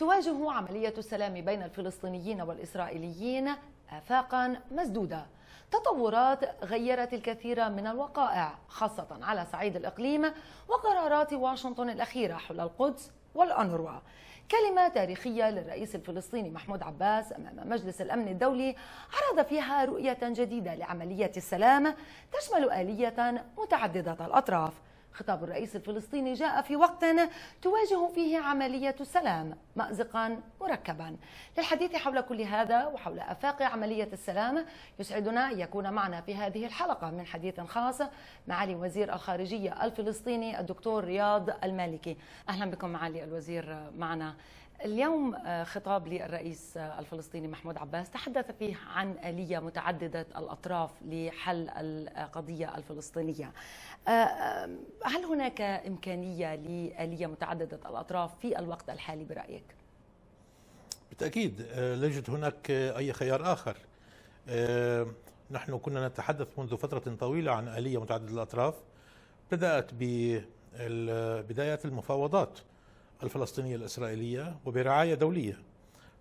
تواجه عملية السلام بين الفلسطينيين والإسرائيليين آفاقا مسدودة تطورات غيرت الكثير من الوقائع خاصة على صعيد الإقليم وقرارات واشنطن الأخيرة حول القدس والأنروا كلمة تاريخية للرئيس الفلسطيني محمود عباس أمام مجلس الأمن الدولي عرض فيها رؤية جديدة لعملية السلام تشمل آلية متعددة الأطراف خطاب الرئيس الفلسطيني جاء في وقت تواجه فيه عملية السلام مأزقا مركبا للحديث حول كل هذا وحول أفاق عملية السلام يسعدنا أن يكون معنا في هذه الحلقة من حديث خاص معالي وزير الخارجية الفلسطيني الدكتور رياض المالكي أهلا بكم معالي الوزير معنا اليوم آه، خطاب للرئيس آه، الفلسطيني محمود عباس تحدث فيه عن آلية متعددة الأطراف لحل القضية الفلسطينية آه، هل هناك إمكانية لآلية متعددة الأطراف في الوقت الحالي برأيك؟ بالتأكيد لا يوجد هناك أي خيار آخر نحن كنا نتحدث منذ فترة طويلة عن آلية متعددة الأطراف بدأت بدايات المفاوضات الفلسطينية الإسرائيلية وبرعاية دولية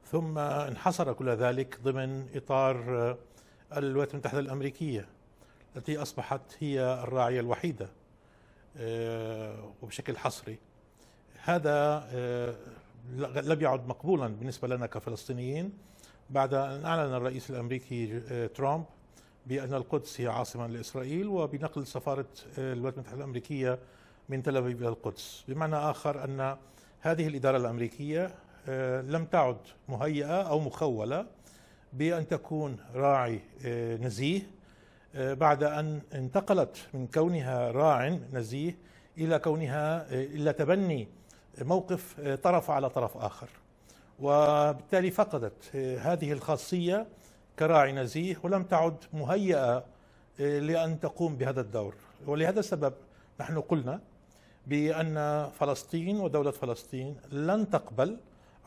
ثم انحصر كل ذلك ضمن إطار آه، الولايات المتحدة الأمريكية التي أصبحت هي الراعية الوحيدة آه، وبشكل حصري هذا آه، لم يعد مقبولا بالنسبة لنا كفلسطينيين بعد أن أعلن الرئيس الأمريكي ترامب بأن القدس هي عاصمة لإسرائيل وبنقل سفارة الولايات المتحدة الأمريكية من تل أبيب إلى القدس بمعنى آخر أن هذه الإدارة الأمريكية آه، لم تعد مهيئة أو مخولة بأن تكون راعي آه، نزيه آه، بعد أن انتقلت من كونها راع نزيه إلى كونها إلى تبني موقف طرف على طرف آخر وبالتالي فقدت هذه الخاصية كراعي نزيه ولم تعد مهيئة لأن تقوم بهذا الدور ولهذا السبب نحن قلنا بأن فلسطين ودولة فلسطين لن تقبل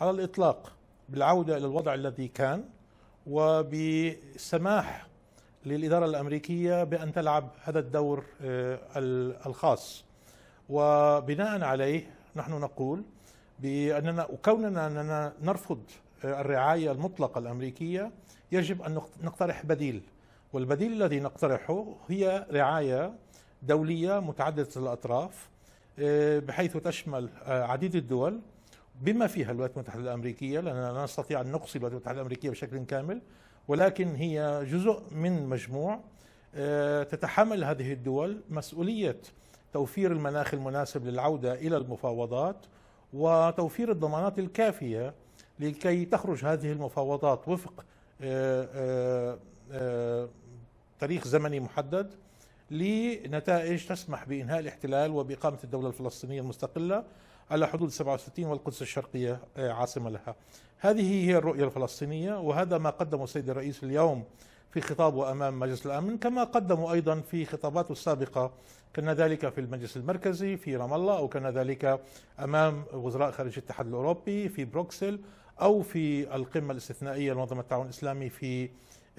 على الإطلاق بالعودة إلى الوضع الذي كان وبسماح للإدارة الأمريكية بأن تلعب هذا الدور آه، الخاص وبناء عليه نحن نقول بأننا وكوننا أننا نرفض آه، الرعاية المطلقة الأمريكية يجب أن نقترح بديل والبديل الذي نقترحه هي رعاية دولية متعددة الأطراف آه، بحيث تشمل آه، عديد الدول بما فيها الولايات المتحده الامريكيه لاننا لا نستطيع ان نقصي الولايات المتحده الامريكيه بشكل كامل ولكن هي جزء من مجموع آه، تتحمل هذه الدول مسؤوليه توفير المناخ المناسب للعوده الى المفاوضات وتوفير الضمانات الكافيه لكي تخرج هذه المفاوضات وفق تاريخ زمني محدد لنتائج تسمح بإنهاء الاحتلال وبإقامة الدولة الفلسطينية المستقلة على حدود 67 والقدس الشرقية آه، عاصمة لها هذه هي الرؤية الفلسطينية وهذا ما قدمه السيد الرئيس اليوم في خطابه أمام مجلس الأمن كما قدموا أيضا في خطاباته السابقة كان ذلك في المجلس المركزي في رام الله أو كان ذلك أمام وزراء خارج الاتحاد الأوروبي في بروكسل أو في القمة الاستثنائية لمنظمة التعاون الإسلامي في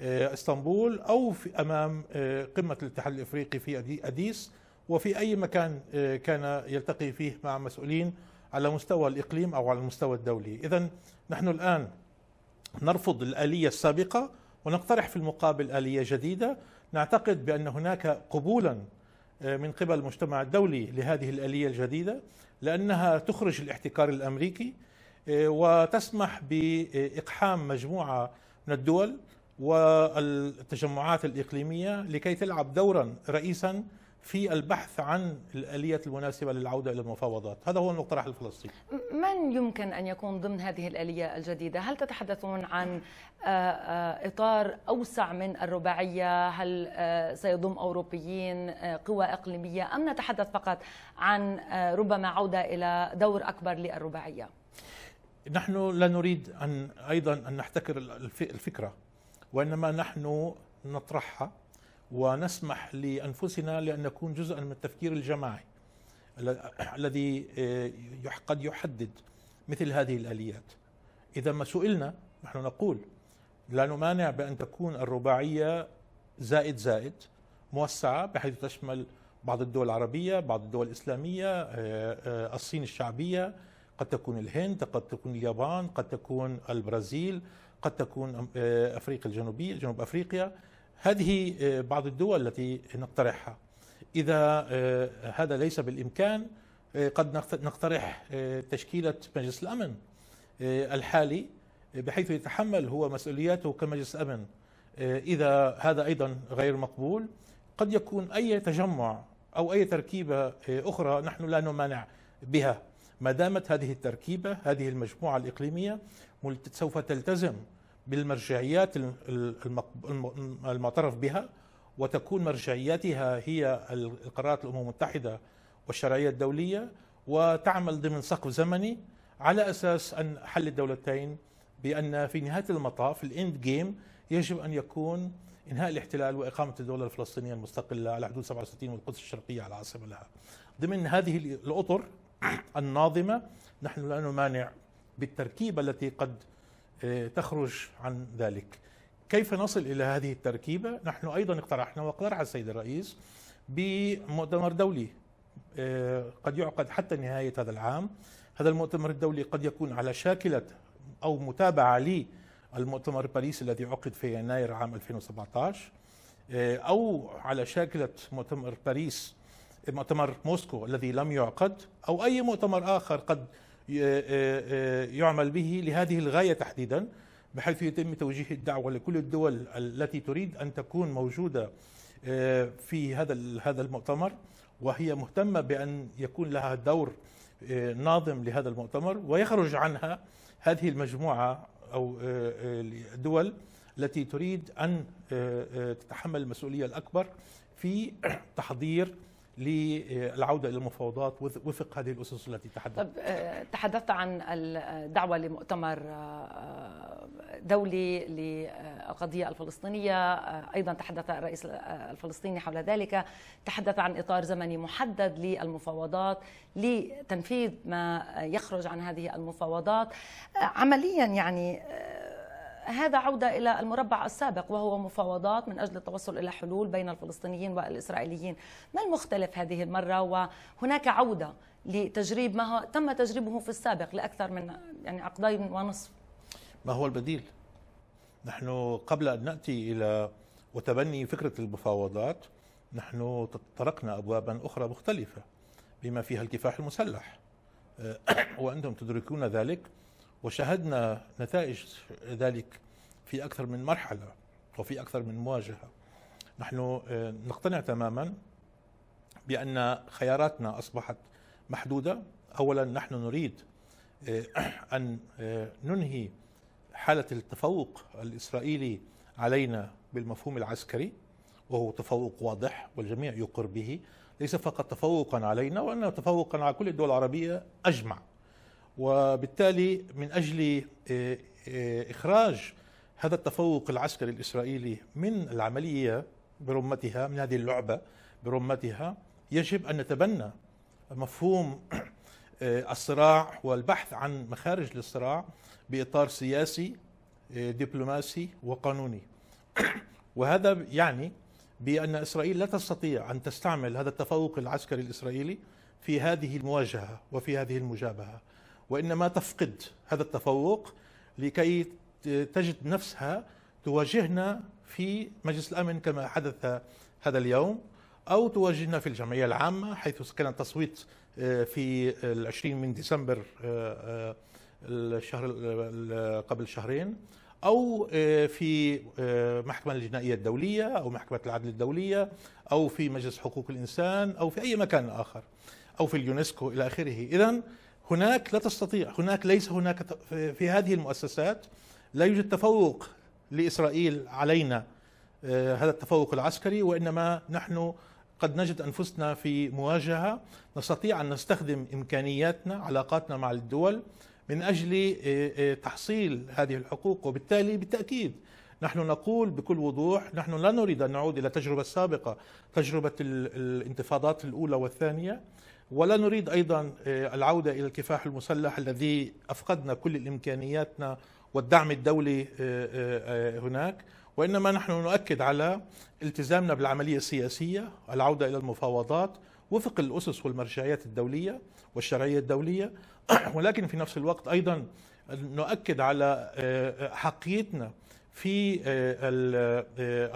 آه، اسطنبول او في امام آه، قمه الاتحاد الافريقي في اديس وفي اي مكان آه، كان يلتقي فيه مع مسؤولين على مستوى الاقليم او على المستوى الدولي، اذا نحن الان نرفض الاليه السابقه ونقترح في المقابل اليه جديده، نعتقد بان هناك قبولا من قبل المجتمع الدولي لهذه الاليه الجديده لانها تخرج الاحتكار الامريكي وتسمح باقحام مجموعه من الدول والتجمعات الإقليمية لكي تلعب دورا رئيسا في البحث عن الآلية المناسبة للعودة إلى المفاوضات هذا هو المقترح الفلسطيني من يمكن أن يكون ضمن هذه الآلية الجديدة؟ هل تتحدثون عن آه، آه، إطار أوسع من الرباعية؟ هل آه، سيضم أوروبيين قوى إقليمية؟ أم نتحدث فقط عن ربما عودة إلى دور أكبر للرباعية؟ نحن لا نريد أن أيضا أن نحتكر الفكرة وإنما نحن نطرحها ونسمح لأنفسنا لأن نكون جزءا من التفكير الجماعي الذي آه، قد يحدد مثل هذه الآليات إذا ما سئلنا نحن نقول لا نمانع بأن تكون الرباعية زائد زائد موسعة بحيث تشمل بعض الدول العربية بعض الدول الإسلامية آه، آه، الصين الشعبية قد تكون الهند قد تكون اليابان قد تكون البرازيل قد تكون آه، افريقيا الجنوبيه جنوب افريقيا هذه آه، بعض الدول التي نقترحها اذا آه، هذا ليس بالامكان قد نقترح تشكيله مجلس الامن الحالي بحيث يتحمل هو مسؤولياته كمجلس امن اذا هذا ايضا غير مقبول قد يكون اي تجمع او اي تركيبه اخرى نحن لا نمانع بها ما دامت هذه التركيبه هذه المجموعه الاقليميه سوف تلتزم بالمرجعيات المعترف بها وتكون مرجعياتها هي القرارات الامم المتحده والشرعيه الدوليه وتعمل ضمن سقف زمني على اساس ان حل الدولتين بان في نهايه المطاف الاند جيم يجب ان يكون انهاء الاحتلال واقامه الدوله الفلسطينيه المستقله على حدود 67 والقدس الشرقيه على العاصمه لها. ضمن هذه الاطر الناظمه نحن لا نمانع بالتركيبه التي قد آه، تخرج عن ذلك كيف نصل إلى هذه التركيبة؟ نحن أيضا اقترحنا واقترح السيد الرئيس بمؤتمر دولي آه، قد يعقد حتى نهاية هذا العام هذا المؤتمر الدولي قد يكون على شاكلة أو متابعة للمؤتمر باريس الذي عقد في يناير عام 2017 آه، أو على شاكلة مؤتمر باريس مؤتمر موسكو الذي لم يعقد أو أي مؤتمر آخر قد آه، آه، يعمل به لهذه الغاية تحديدا بحيث يتم توجيه الدعوة لكل الدول التي تريد أن تكون موجودة آه، في هذا هذا المؤتمر وهي مهتمة بأن يكون لها دور ناظم لهذا المؤتمر ويخرج عنها هذه المجموعة أو الدول التي تريد أن تتحمل المسؤولية الأكبر في تحضير للعوده الى المفاوضات وفق هذه الاسس التي تحدثت طب آه، تحدثت عن الدعوه لمؤتمر آه، دولي للقضيه الفلسطينيه آه، ايضا تحدث الرئيس الفلسطيني حول ذلك تحدث عن اطار زمني محدد للمفاوضات لتنفيذ ما يخرج عن هذه المفاوضات عمليا يعني هذا عودة إلى المربع السابق وهو مفاوضات من أجل التوصل إلى حلول بين الفلسطينيين والإسرائيليين ما المختلف هذه المرة وهناك عودة لتجريب ما هو تم تجريبه في السابق لأكثر من يعني عقدين ونصف ما هو البديل؟ نحن قبل أن نأتي إلى وتبني فكرة المفاوضات نحن طرقنا أبوابا أخرى مختلفة بما فيها الكفاح المسلح وأنتم تدركون ذلك وشاهدنا نتائج ذلك في أكثر من مرحلة وفي أكثر من مواجهة نحن آه، نقتنع تماما بأن خياراتنا أصبحت محدودة أولا نحن نريد آه، أن آه، ننهي حالة التفوق الإسرائيلي علينا بالمفهوم العسكري وهو تفوق واضح والجميع يقر به ليس فقط تفوقا علينا وانه تفوقا على كل الدول العربيه اجمع وبالتالي من أجل آه، آه، إخراج هذا التفوق العسكري الإسرائيلي من العملية برمتها من هذه اللعبة برمتها يجب أن نتبنى مفهوم آه، الصراع والبحث عن مخارج للصراع بإطار سياسي دبلوماسي وقانوني وهذا يعني بأن إسرائيل لا تستطيع أن تستعمل هذا التفوق العسكري الإسرائيلي في هذه المواجهة وفي هذه المجابهة وانما تفقد هذا التفوق لكي تجد نفسها تواجهنا في مجلس الامن كما حدث هذا اليوم او تواجهنا في الجمعيه العامه حيث كان التصويت آه، في العشرين من ديسمبر آه، آه، الشهر قبل شهرين او في محكمة الجنائية الدولية او محكمة العدل الدولية او في مجلس حقوق الانسان او في اي مكان اخر او في اليونسكو الى اخره اذا هناك لا تستطيع هناك ليس هناك في هذه المؤسسات لا يوجد تفوق لإسرائيل علينا آه، هذا التفوق العسكري وإنما نحن قد نجد أنفسنا في مواجهة نستطيع أن نستخدم إمكانياتنا علاقاتنا مع الدول من أجل آه، آه، تحصيل هذه الحقوق وبالتالي بالتأكيد نحن نقول بكل وضوح نحن لا نريد أن نعود إلى التجربة السابقة تجربة الانتفاضات الأولى والثانية ولا نريد أيضا آه، العودة إلى الكفاح المسلح الذي أفقدنا كل إمكانياتنا والدعم الدولي آه، آه، هناك وإنما نحن نؤكد على التزامنا بالعملية السياسية العودة إلى المفاوضات وفق الأسس والمرجعيات الدولية والشرعية الدولية ولكن في نفس الوقت أيضا نؤكد على حقيتنا في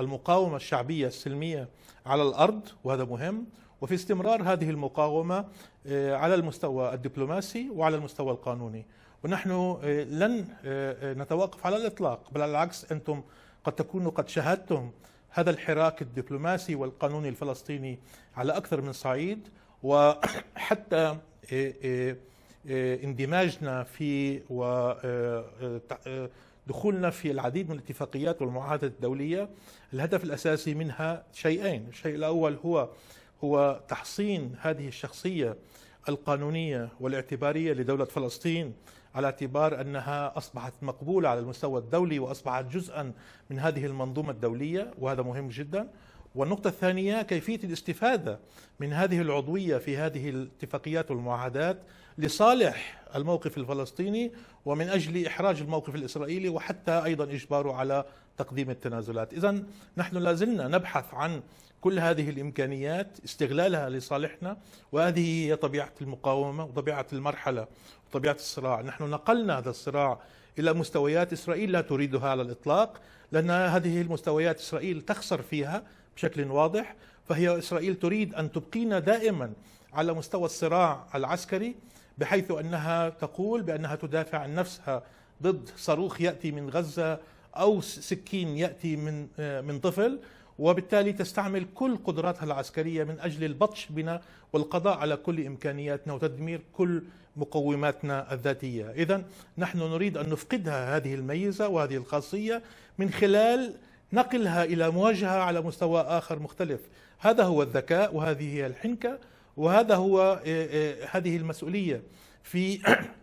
المقاومة الشعبية السلمية على الأرض وهذا مهم وفي استمرار هذه المقاومه آه، على المستوى الدبلوماسي وعلى المستوى القانوني ونحن آه، لن آه، نتوقف على الاطلاق بل على العكس انتم قد تكونوا قد شاهدتم هذا الحراك الدبلوماسي والقانوني الفلسطيني على اكثر من صعيد وحتى اندماجنا في ودخولنا في العديد من الاتفاقيات والمعاهدات الدوليه الهدف الاساسي منها شيئين، الشيء الاول هو هو تحصين هذه الشخصية القانونية والاعتبارية لدولة فلسطين على اعتبار أنها أصبحت مقبولة على المستوى الدولي وأصبحت جزءا من هذه المنظومة الدولية وهذا مهم جدا والنقطة الثانية كيفية الاستفادة من هذه العضوية في هذه الاتفاقيات والمعاهدات لصالح الموقف الفلسطيني ومن أجل إحراج الموقف الإسرائيلي وحتى أيضا إجباره على تقديم التنازلات إذا نحن لازلنا نبحث عن كل هذه الامكانيات استغلالها لصالحنا وهذه هي طبيعه المقاومه وطبيعه المرحله وطبيعه الصراع، نحن نقلنا هذا الصراع الى مستويات اسرائيل لا تريدها على الاطلاق لان هذه المستويات اسرائيل تخسر فيها بشكل واضح فهي اسرائيل تريد ان تبقينا دائما على مستوى الصراع العسكري بحيث انها تقول بانها تدافع عن نفسها ضد صاروخ ياتي من غزه او سكين ياتي من آه، من طفل وبالتالي تستعمل كل قدراتها العسكرية من أجل البطش بنا والقضاء على كل إمكانياتنا وتدمير كل مقوماتنا الذاتية إذا نحن نريد أن نفقدها هذه الميزة وهذه الخاصية من خلال نقلها إلى مواجهة على مستوى آخر مختلف هذا هو الذكاء وهذه هي الحنكة وهذا هو آه، آه، هذه المسؤولية في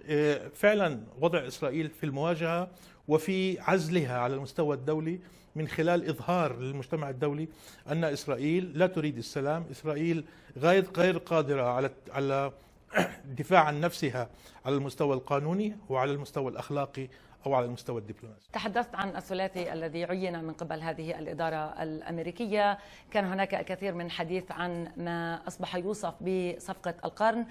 آه، فعلا وضع إسرائيل في المواجهة وفي عزلها على المستوى الدولي من خلال إظهار للمجتمع الدولي أن إسرائيل لا تريد السلام إسرائيل غير غير قادرة على على الدفاع عن نفسها على المستوى القانوني وعلى المستوى الأخلاقي أو على المستوى الدبلوماسي تحدثت عن الثلاثي الذي عين من قبل هذه الإدارة الأمريكية كان هناك الكثير من حديث عن ما أصبح يوصف بصفقة القرن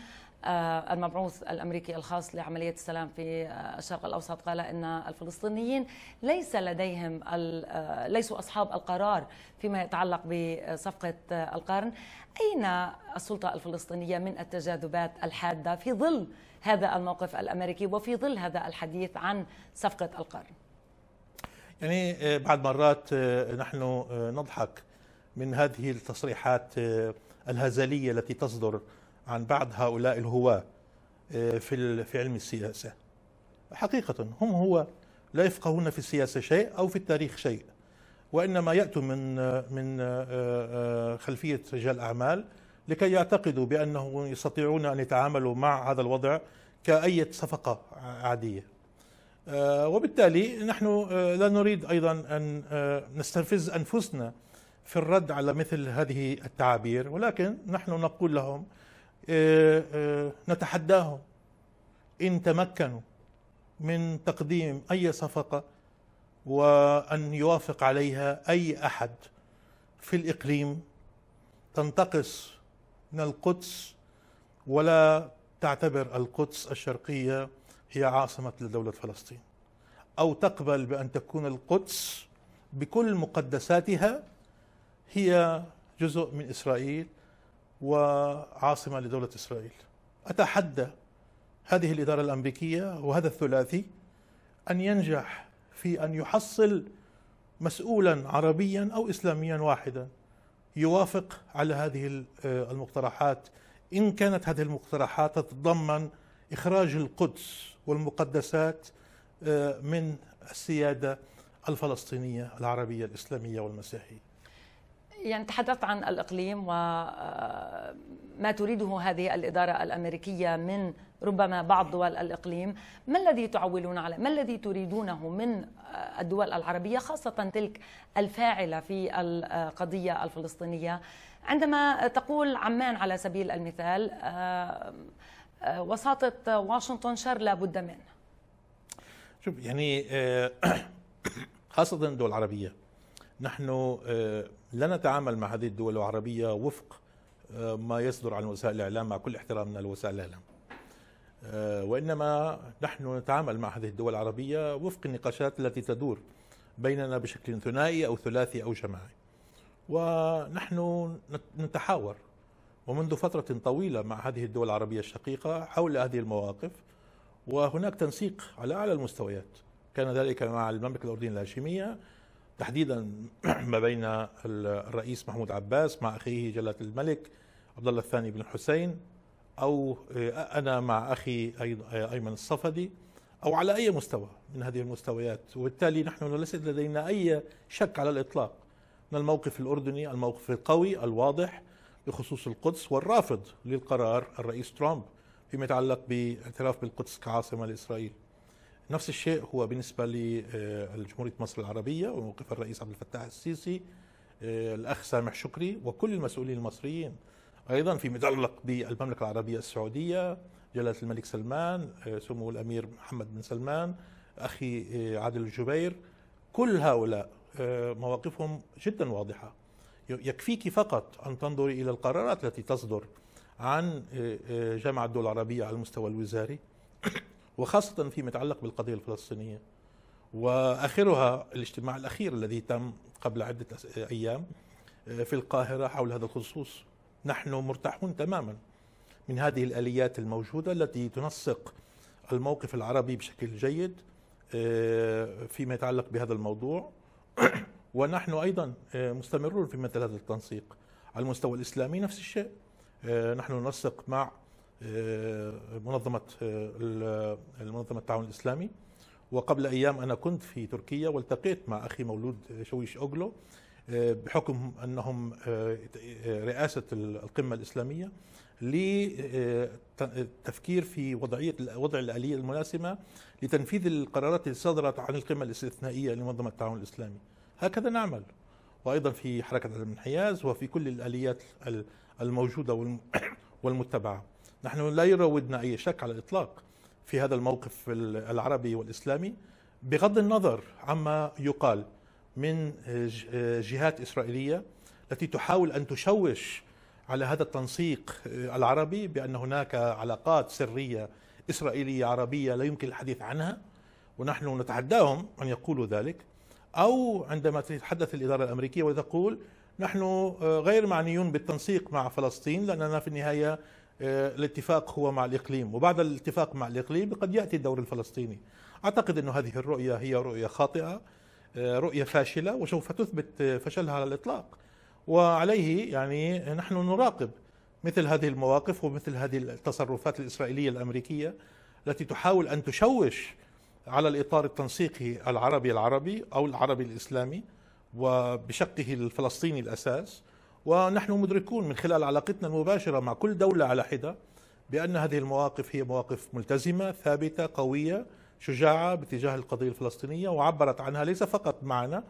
آه، المبعوث الامريكي الخاص لعمليه السلام في آه، الشرق الاوسط قال ان الفلسطينيين ليس لديهم آه، ليسوا اصحاب القرار فيما يتعلق بصفقه القرن اين السلطه الفلسطينيه من التجاذبات الحاده في ظل هذا الموقف الامريكي وفي ظل هذا الحديث عن صفقه القرن يعني بعد مرات نحن نضحك من هذه التصريحات الهزليه التي تصدر عن بعض هؤلاء الهواة آه، في في علم السياسة حقيقة هم هو لا يفقهون في السياسة شيء أو في التاريخ شيء وإنما يأتوا من من آه، آه، خلفية رجال أعمال لكي يعتقدوا بأنه يستطيعون أن يتعاملوا مع هذا الوضع كأية صفقة عادية وبالتالي نحن لا نريد أيضا أن نستنفذ أنفسنا في الرد على مثل هذه التعابير ولكن نحن نقول لهم آه، آه، نتحداهم إن تمكنوا من تقديم أي صفقة وأن يوافق عليها أي أحد في الإقليم تنتقص من القدس ولا تعتبر القدس الشرقية هي عاصمة لدولة فلسطين أو تقبل بأن تكون القدس بكل مقدساتها هي جزء من إسرائيل وعاصمة لدولة إسرائيل أتحدى هذه الإدارة الأمريكية وهذا الثلاثي أن ينجح في أن يحصل مسؤولا عربيا أو إسلاميا واحدا يوافق على هذه آه، المقترحات إن كانت هذه المقترحات تتضمن إخراج القدس والمقدسات آه، من السيادة الفلسطينية العربية الإسلامية والمسيحية يعني تحدثت عن الإقليم وما آه، تريده هذه الإدارة الأمريكية من ربما بعض دول الإقليم ما الذي تعولون عليه ما الذي تريدونه من آه، الدول العربية خاصة تلك الفاعلة في القضية الفلسطينية عندما تقول عمان على سبيل المثال آه، وساطة واشنطن شر لا بد منه شوف يعني خاصة الدول العربية نحن آه، لا نتعامل مع هذه الدول العربية وفق آه، ما يصدر عن وسائل الإعلام مع كل احترامنا لوسائل الإعلام آه، وإنما نحن نتعامل مع هذه الدول العربية وفق النقاشات التي تدور بيننا بشكل ثنائي أو ثلاثي أو جماعي ونحن نتحاور ومنذ فترة طويلة مع هذه الدول العربية الشقيقة حول هذه المواقف وهناك تنسيق على أعلى المستويات كان ذلك مع المملكة الأردنية الهاشمية تحديدا ما بين الرئيس محمود عباس مع اخيه جلاله الملك عبد الله الثاني بن الحسين او آه، انا مع اخي آه، ايمن الصفدي او على اي مستوى من هذه المستويات وبالتالي نحن ليس لدينا اي شك على الاطلاق من الموقف الاردني الموقف القوي الواضح بخصوص القدس والرافض للقرار الرئيس ترامب فيما يتعلق باعتراف بالقدس كعاصمه لاسرائيل نفس الشيء هو بالنسبة آه، لجمهورية مصر العربية وموقف الرئيس عبد الفتاح السيسي آه، الأخ سامح شكري وكل المسؤولين المصريين أيضا فيما يتعلق بالمملكة العربية السعودية جلالة الملك سلمان آه، سمو الأمير محمد بن سلمان أخي عادل الجبير كل هؤلاء مواقفهم جدا واضحة يكفيك فقط أن تنظري إلى القرارات التي تصدر عن جامعة الدول العربية على المستوى الوزاري وخاصة فيما يتعلق بالقضية الفلسطينية واخرها الاجتماع الاخير الذي تم قبل عده ايام آه، في القاهره حول هذا الخصوص. نحن مرتاحون تماما من هذه الاليات الموجوده التي تنسق الموقف العربي بشكل جيد آه، فيما يتعلق بهذا الموضوع ونحن ايضا آه، مستمرون في مثل هذا التنسيق. على المستوى الاسلامي نفس الشيء. نحن ننسق مع آه، منظمه آه، منظمه التعاون الاسلامي وقبل ايام انا كنت في تركيا والتقيت مع اخي مولود شويش اوغلو آه، بحكم انهم رئاسه القمه الاسلاميه للتفكير في وضعيه وضع الاليه المناسبه لتنفيذ القرارات التي صدرت عن القمه الاستثنائيه لمنظمه التعاون الاسلامي هكذا نعمل وايضا في حركه الانحياز وفي كل الاليات الموجوده والمتبعه نحن لا يراودنا أي شك على الإطلاق في هذا الموقف العربي والإسلامي بغض النظر عما يقال من جهات إسرائيلية التي تحاول أن تشوش على هذا التنسيق آه، العربي بأن هناك علاقات سرية إسرائيلية عربية لا يمكن الحديث عنها ونحن نتحداهم أن يقولوا ذلك أو عندما تتحدث الإدارة الأمريكية وتقول نحن آه، غير معنيون بالتنسيق مع فلسطين لأننا في النهاية آه، الاتفاق هو مع الإقليم وبعد الاتفاق مع الإقليم قد يأتي الدور الفلسطيني أعتقد انه هذه الرؤية هي رؤية خاطئة آه، رؤية فاشلة وسوف تثبت آه، فشلها على الإطلاق وعليه يعني نحن نراقب مثل هذه المواقف ومثل هذه التصرفات الإسرائيلية الأمريكية التي تحاول أن تشوش على الإطار التنسيقي العربي العربي أو العربي الإسلامي وبشقه الفلسطيني الأساس ونحن مدركون من خلال علاقتنا المباشرة مع كل دولة على حدة بأن هذه المواقف هي مواقف ملتزمة ثابتة قوية شجاعة باتجاه القضية الفلسطينية وعبرت عنها ليس فقط معنا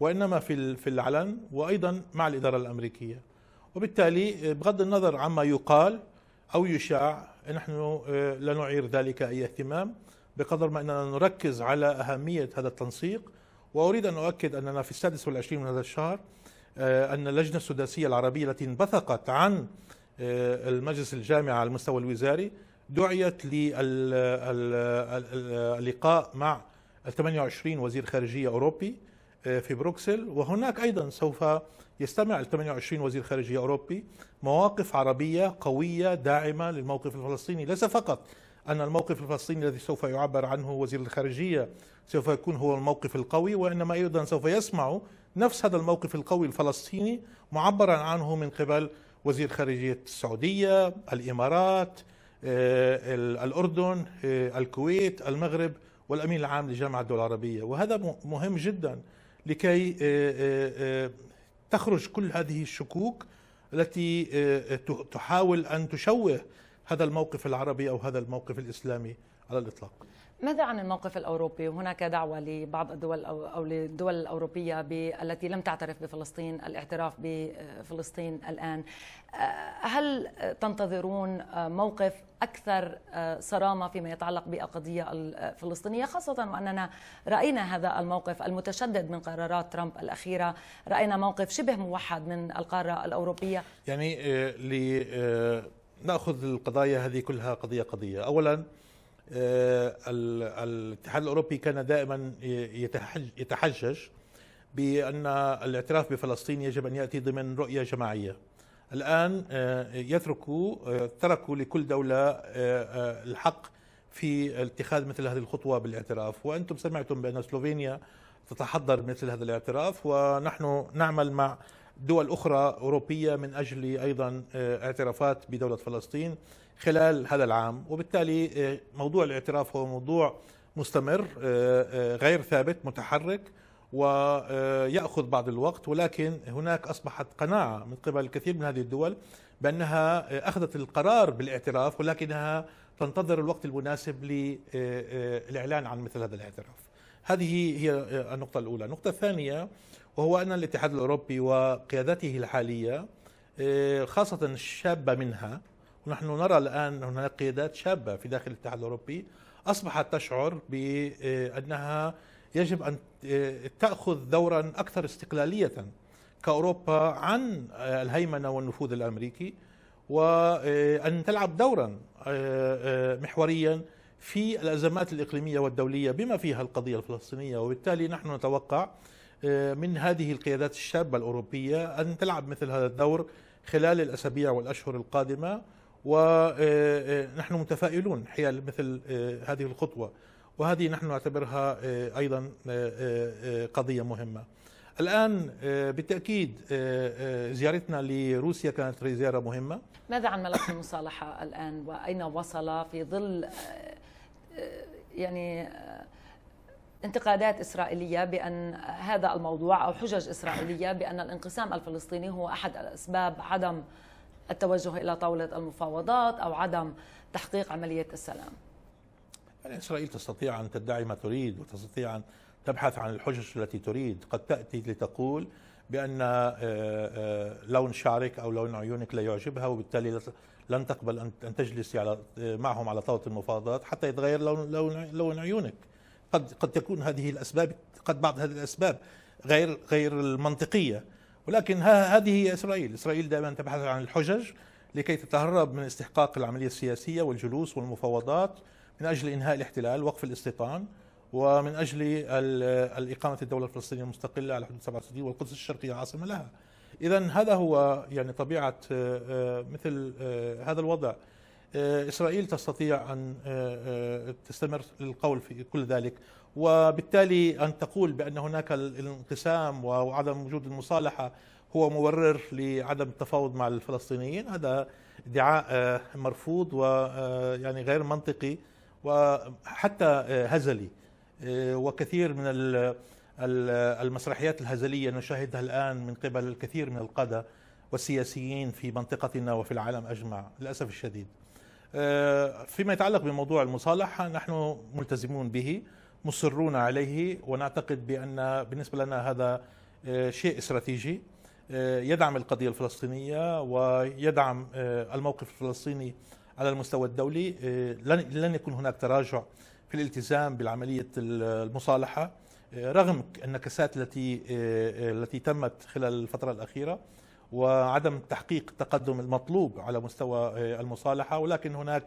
وإنما في في العلن وأيضا مع الإدارة الأمريكية وبالتالي آه، بغض النظر عما يقال أو يشاع نحن آه، لا نعير ذلك أي اهتمام بقدر ما أننا نركز على أهمية هذا التنسيق وأريد أن أؤكد أننا في السادس والعشرين من هذا الشهر آه، أن اللجنة السداسية العربية التي انبثقت عن آه، المجلس الجامعة على المستوى الوزاري دعيت للقاء مع 28 وزير خارجية أوروبي آه، في بروكسل وهناك أيضا سوف يستمع ال 28 وزير خارجية أوروبي مواقف عربية قوية داعمة للموقف الفلسطيني ليس فقط أن الموقف الفلسطيني الذي سوف يعبر عنه وزير الخارجية سوف يكون هو الموقف القوي وإنما أيضا سوف يسمع نفس هذا الموقف القوي الفلسطيني معبرا عنه من قبل وزير خارجية السعودية الإمارات آه، الأردن آه، الكويت المغرب والأمين العام لجامعة الدول العربية وهذا مهم جدا لكي آه، تخرج كل هذه الشكوك التي تحاول أن تشوه هذا الموقف العربي أو هذا الموقف الإسلامي على الإطلاق ماذا عن الموقف الأوروبي؟ هناك دعوة لبعض الدول أو للدول الأوروبية التي لم تعترف بفلسطين الاعتراف بفلسطين الآن آه، هل تنتظرون موقف أكثر آه، صرامة فيما يتعلق بالقضية الفلسطينية خاصة وأننا رأينا هذا الموقف المتشدد من قرارات ترامب الأخيرة رأينا موقف شبه موحد من القارة الأوروبية يعني آه، لنأخذ القضايا هذه كلها قضية قضية أولاً آه، الاتحاد الاوروبي كان دائما يتحجج بان الاعتراف بفلسطين يجب ان ياتي ضمن رؤيه جماعيه. الان آه، يتركوا آه، تركوا لكل دوله الحق في اتخاذ مثل هذه الخطوه بالاعتراف، وانتم سمعتم بان سلوفينيا تتحضر مثل هذا الاعتراف ونحن نعمل مع دول اخرى اوروبيه من اجل ايضا اعترافات بدوله فلسطين. خلال هذا العام وبالتالي آه، موضوع الاعتراف هو موضوع مستمر آه، آه، غير ثابت متحرك ويأخذ بعض الوقت ولكن هناك أصبحت قناعة من قبل الكثير من هذه الدول بأنها أخذت القرار بالاعتراف ولكنها تنتظر الوقت المناسب للإعلان عن مثل هذا الاعتراف هذه هي النقطة الأولى النقطة الثانية وهو أن الاتحاد الأوروبي وقيادته الحالية خاصة الشابة منها ونحن نرى الآن هناك قيادات شابة في داخل الاتحاد الأوروبي أصبحت تشعر بأنها يجب أن تأخذ دورا أكثر استقلالية كأوروبا عن الهيمنة والنفوذ الأمريكي وأن تلعب دورا آه، آه، محوريا في الأزمات الإقليمية والدولية بما فيها القضية الفلسطينية وبالتالي نحن نتوقع آه، من هذه القيادات الشابة الأوروبية أن تلعب مثل هذا الدور خلال الأسابيع والأشهر القادمة ونحن آه، آه، متفائلون حيال مثل آه، هذه الخطوة وهذه نحن نعتبرها أيضا قضية مهمة الآن بالتأكيد زيارتنا لروسيا كانت زيارة مهمة ماذا عن ملف المصالحة الآن وأين وصل في ظل يعني انتقادات إسرائيلية بأن هذا الموضوع أو حجج إسرائيلية بأن الانقسام الفلسطيني هو أحد أسباب عدم التوجه الى طاوله المفاوضات او عدم تحقيق عمليه السلام. يعني اسرائيل تستطيع ان تدعي ما تريد وتستطيع ان تبحث عن الحجج التي تريد، قد تاتي لتقول بان آه، آه، لون شعرك او لون عيونك لا يعجبها وبالتالي لن تقبل ان تجلسي على آه، معهم على طاوله المفاوضات حتى يتغير لون لون لون عيونك. قد قد تكون هذه الاسباب قد بعض هذه الاسباب غير غير المنطقيه ولكن هذه هي اسرائيل، اسرائيل دائما تبحث عن الحجج لكي تتهرب من استحقاق العمليه السياسيه والجلوس والمفاوضات من اجل انهاء الاحتلال، وقف الاستيطان ومن اجل اقامه الدوله الفلسطينيه المستقله على حدود 67 والقدس الشرقيه عاصمه لها. اذا هذا هو يعني طبيعه آه، آه، مثل آه، هذا الوضع. اسرائيل تستطيع ان تستمر للقول في كل ذلك وبالتالي أن تقول بأن هناك الانقسام وعدم وجود المصالحة هو مبرر لعدم التفاوض مع الفلسطينيين هذا ادعاء آه، مرفوض ويعني آه، غير منطقي وحتى آه، هزلي وكثير من المسرحيات الهزلية نشاهدها الآن من قبل الكثير من القادة والسياسيين في منطقتنا وفي العالم أجمع للأسف الشديد فيما يتعلق بموضوع المصالحة نحن ملتزمون به مصرون عليه ونعتقد بان بالنسبه لنا هذا آه، شيء استراتيجي آه، يدعم القضيه الفلسطينيه ويدعم آه، الموقف الفلسطيني على المستوى الدولي لن يكون هناك تراجع في الالتزام بعمليه المصالحه رغم النكسات التي التي تمت خلال الفتره الاخيره وعدم تحقيق التقدم المطلوب على مستوى المصالحه ولكن هناك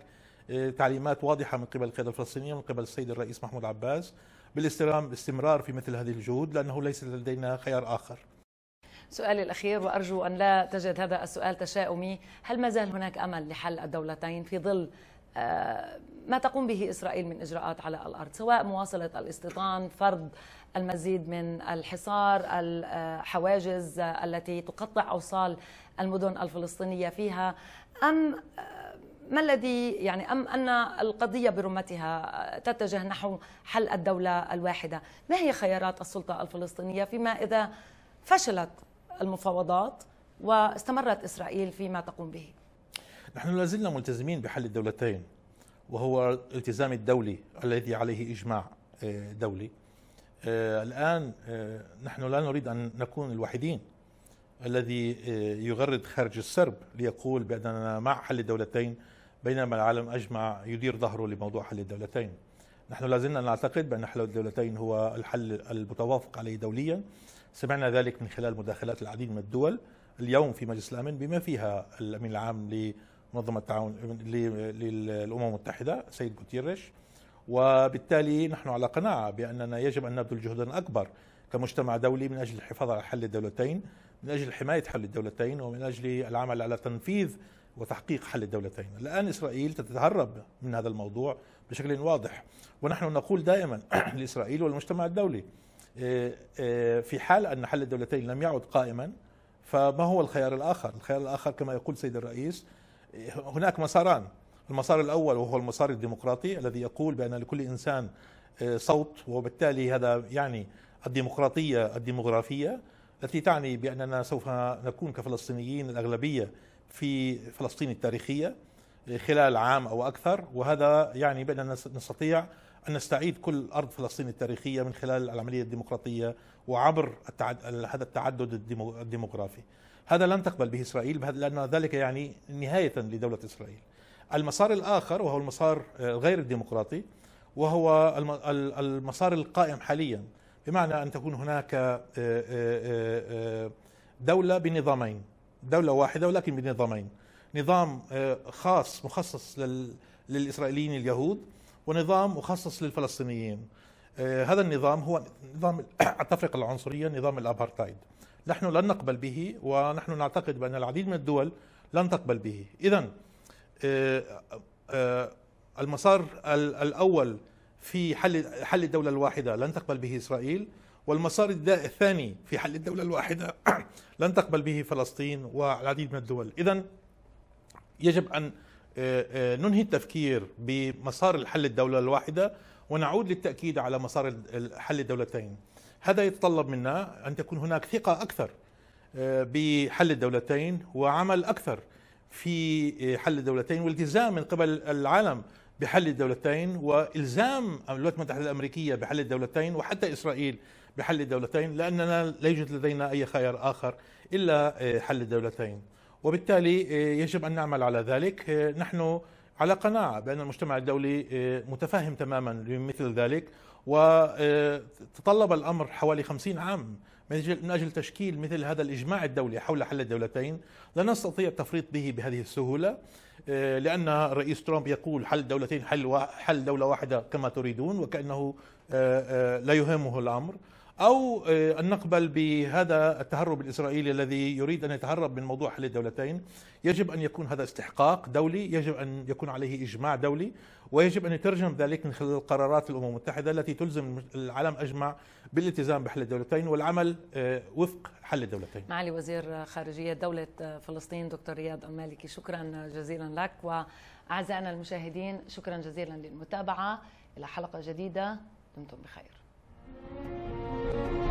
آه، تعليمات واضحة من قبل القيادة الفلسطينية من قبل السيد الرئيس محمود عباس بالاستمرار في مثل هذه الجهود لأنه ليس لدينا خيار آخر سؤالي الأخير وأرجو أن لا تجد هذا السؤال تشاؤمي هل ما زال هناك أمل لحل الدولتين في ظل آه، ما تقوم به إسرائيل من إجراءات على الأرض سواء مواصلة الاستيطان فرض المزيد من الحصار الحواجز آه، التي تقطع أوصال المدن الفلسطينية فيها أم ما الذي يعني أم أن القضية برمتها تتجه نحو حل الدولة الواحدة ما هي خيارات السلطة الفلسطينية فيما إذا فشلت المفاوضات واستمرت إسرائيل فيما تقوم به نحن لا زلنا ملتزمين بحل الدولتين وهو الالتزام الدولي الذي عليه إجماع آه، دولي آه، الآن آه، نحن لا نريد أن نكون الوحيدين الذي يغرد خارج السرب ليقول بأننا مع حل الدولتين بينما العالم أجمع يدير ظهره لموضوع حل الدولتين نحن لازلنا نعتقد بأن حل الدولتين هو الحل المتوافق عليه دوليا سمعنا ذلك من خلال مداخلات العديد من الدول اليوم في مجلس الأمن بما فيها الأمين العام لمنظمة التعاون للأمم المتحدة سيد غوتيريش وبالتالي نحن على قناعة بأننا يجب أن نبذل جهدا أكبر كمجتمع دولي من أجل الحفاظ على حل الدولتين من أجل حماية حل الدولتين ومن أجل العمل على تنفيذ وتحقيق حل الدولتين الآن إسرائيل تتهرب من هذا الموضوع بشكل واضح ونحن نقول دائما لإسرائيل والمجتمع الدولي آه، آه، في حال أن حل الدولتين لم يعد قائما فما هو الخيار الآخر الخيار الآخر كما يقول سيد الرئيس آه، هناك مساران المسار الأول وهو المسار الديمقراطي الذي يقول بأن لكل إنسان صوت وبالتالي هذا يعني الديمقراطية الديموغرافية التي تعني بأننا سوف نكون كفلسطينيين الأغلبية في فلسطين التاريخية خلال عام أو أكثر وهذا يعني بأننا نستطيع أن نستعيد كل أرض فلسطين التاريخية من خلال العملية الديمقراطية وعبر التعد... هذا التعدد الديموغرافي هذا لن تقبل به إسرائيل لأن ذلك يعني نهاية لدولة إسرائيل المسار الآخر وهو المسار غير الديمقراطي وهو المسار القائم حاليا بمعنى أن تكون هناك آه، آه، آه، دولة بنظامين دولة واحدة ولكن بنظامين نظام آه، خاص مخصص للإسرائيليين اليهود ونظام مخصص للفلسطينيين آه، هذا النظام هو نظام التفرقة العنصرية نظام الأبارتايد نحن لن نقبل به ونحن نعتقد بأن العديد من الدول لن تقبل به إذا آه، المسار الأول في حل حل الدولة الواحدة لن تقبل به إسرائيل والمسار الثاني في حل الدولة الواحدة لن تقبل به فلسطين والعديد من الدول إذا يجب أن آه، آه، ننهي التفكير بمسار الحل الدولة الواحدة ونعود للتأكيد على مسار حل الدولتين هذا يتطلب منا أن تكون هناك ثقة أكثر آه، بحل الدولتين وعمل أكثر في حل الدولتين والتزام من قبل العالم بحل الدولتين والزام الولايات المتحده الامريكيه بحل الدولتين وحتى اسرائيل بحل الدولتين لأننا لا يوجد لدينا أي خيار آخر إلا آه، حل الدولتين وبالتالي آه، يجب أن نعمل على ذلك آه، نحن على قناعة بأن المجتمع الدولي متفهم تماما لمثل ذلك وتطلب الأمر حوالي خمسين عام من أجل, من أجل تشكيل مثل هذا الإجماع الدولي حول حل الدولتين لا نستطيع التفريط به بهذه السهولة لأن الرئيس ترامب يقول حل الدولتين حل, حل دولة واحدة كما تريدون وكأنه لا يهمه الأمر أو آه، أن نقبل بهذا التهرب الإسرائيلي الذي يريد أن يتهرب من موضوع حل الدولتين يجب أن يكون هذا استحقاق دولي يجب أن يكون عليه إجماع دولي ويجب أن يترجم ذلك من خلال قرارات الأمم المتحدة التي تلزم العالم أجمع بالالتزام بحل الدولتين والعمل آه، وفق حل الدولتين معالي وزير خارجية دولة آه، فلسطين دكتور رياض المالكي شكرا جزيلا لك وأعزائنا المشاهدين شكرا جزيلا للمتابعة إلى حلقة جديدة دمتم بخير Música